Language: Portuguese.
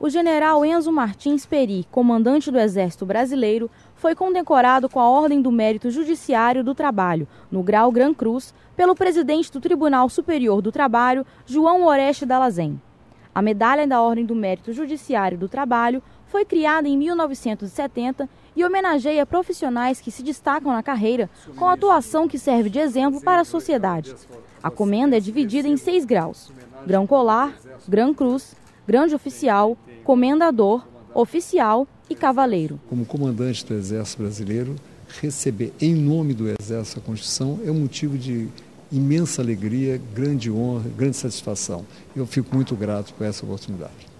o general Enzo Martins Peri, comandante do Exército Brasileiro, foi condecorado com a Ordem do Mérito Judiciário do Trabalho, no grau Gran Cruz, pelo presidente do Tribunal Superior do Trabalho, João Oreste Dalazen. A Medalha da Ordem do Mérito Judiciário do Trabalho foi criada em 1970 e homenageia profissionais que se destacam na carreira com atuação que serve de exemplo para a sociedade. A comenda é dividida em seis graus: grão colar, grão cruz, grande oficial, comendador, oficial e cavaleiro. Como comandante do Exército Brasileiro, receber em nome do Exército a Constituição é um motivo de imensa alegria, grande honra, grande satisfação. Eu fico muito grato por essa oportunidade.